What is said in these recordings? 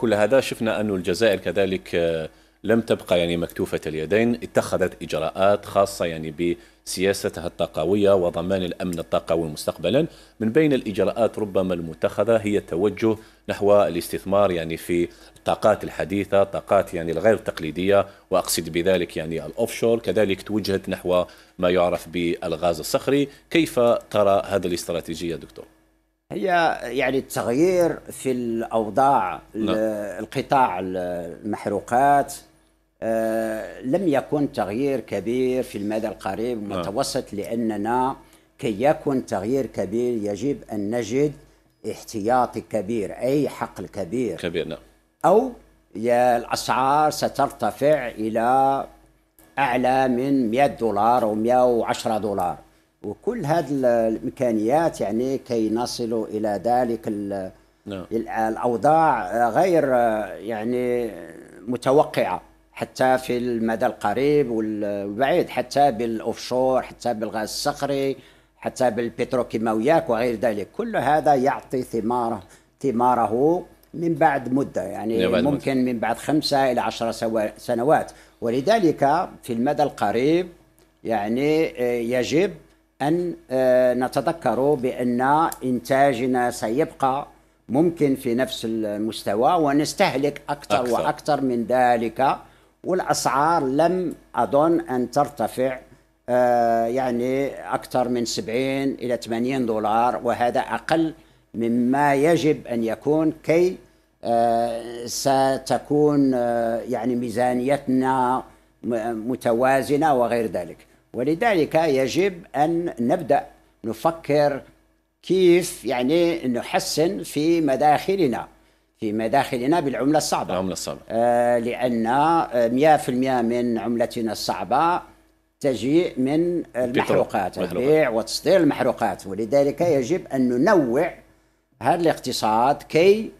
كل هذا شفنا أن الجزائر كذلك آه، لم تبقى يعني مكتوفة اليدين اتخذت إجراءات خاصة يعني بسياستها الطاقوية وضمان الأمن الطاقوي مستقبلا من بين الإجراءات ربما المتخذة هي التوجه نحو الاستثمار يعني في الطاقات الحديثة الطاقات يعني الغير تقليدية وأقصد بذلك يعني الأوفشور كذلك توجهت نحو ما يعرف بالغاز الصخري كيف ترى هذه الاستراتيجية دكتور؟ هي يعني التغيير في الاوضاع نعم. القطاع المحروقات آه، لم يكن تغيير كبير في المدى القريب والمتوسط نعم. لاننا كي يكون تغيير كبير يجب ان نجد احتياطي كبير اي حقل كبير كبير نعم او الاسعار سترتفع الى اعلى من 100 دولار او 110 دولار وكل هذه الامكانيات يعني كي نصل الى ذلك نعم. الاوضاع غير آه، يعني متوقعه حتى في المدى القريب والبعيد حتى بالاوفشور حتى بالغاز الصخري حتى بالبتروكيماويات وغير ذلك كل هذا يعطي ثماره ثماره من بعد مدة يعني بعد ممكن مدة. من بعد خمسة إلى عشر سنوات ولذلك في المدى القريب يعني آه، يجب أن آه، نتذكر بأن إنتاجنا سيبقى ممكن في نفس المستوى ونستهلك أكثر, أكثر. وأكثر من ذلك والأسعار لم أظن أن ترتفع آه، يعني أكثر من 70 إلى 80 دولار وهذا أقل مما يجب أن يكون كي آه، ستكون يعني ميزانيتنا متوازنة وغير ذلك ولذلك يجب أن نبدأ نفكر كيف يعني نحسن في مداخلنا في مداخلنا بالعملة الصعبة العملة الصعبة آه لأن 100% آه، من عملتنا الصعبة تجيء من المحروقات البيع وتصدير المحروقات ولذلك يجب أن ننوع هذا الاقتصاد كي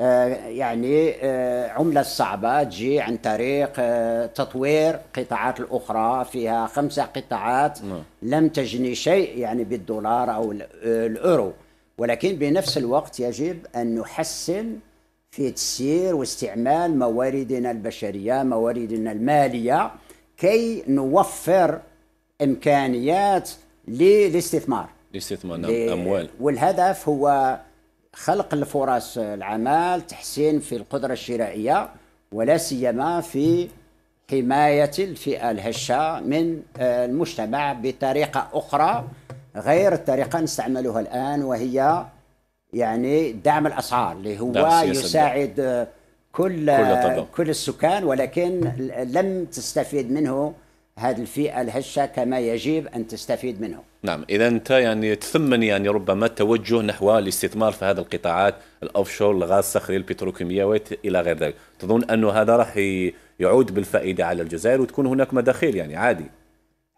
آه، يعني آه، عملة صعبة تجي عن طريق آه، تطوير قطاعات الأخرى فيها خمسة قطاعات نعم. لم تجني شيء يعني بالدولار أو الأورو ولكن بنفس الوقت يجب أن نحسن في تسيير واستعمال مواردنا البشرية مواردنا المالية كي نوفر إمكانيات للاستثمار الاستثمار نعم أموال والهدف هو خلق الفرص العمل تحسين في القدرة الشرائية ولا سيما في حماية الفئة الهشة من آه، المجتمع بطريقة أخرى غير الطريقة نستعملها الآن وهي يعني دعم الأسعار اللي هو يساعد كل كل, كل السكان ولكن لم تستفيد منه هذه الفئة الهشة كما يجب أن تستفيد منه نعم إذا أنت يعني تثمن يعني ربما التوجه نحو الاستثمار في هذه القطاعات الأوفشور الغاز الصخري البتروكيماويات إلى غير ذلك تظن أنه هذا راح يعود بالفائدة على الجزائر وتكون هناك مداخيل يعني عادي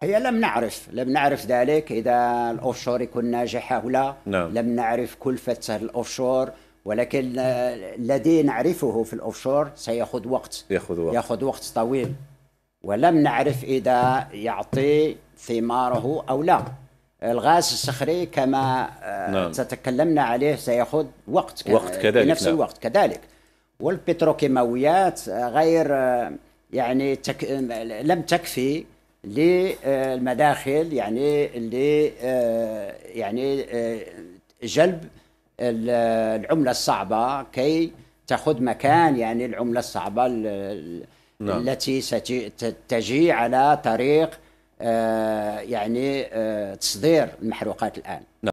هي لم نعرف لم نعرف ذلك إذا الأوفشور يكون ناجح أو لا نعم. لم نعرف كلفة الأوفشور ولكن الذي نعرفه في الأوفشور سيأخذ وقت يأخذ وقت يأخذ وقت طويل ولم نعرف إذا يعطي ثماره أو لا الغاز الصخري كما آه، نعم. تتكلمنا عليه سيأخذ وقت وقت كذلك نفس نعم. الوقت كذلك والبتروكيماويات غير آه، يعني تك... لم تكفي للمداخل يعني ل آه، يعني جلب العمله الصعبه كي تاخذ مكان يعني العمله الصعبه نعم. التي ستجي على طريق آه، يعني آه، تصدير المحروقات الآن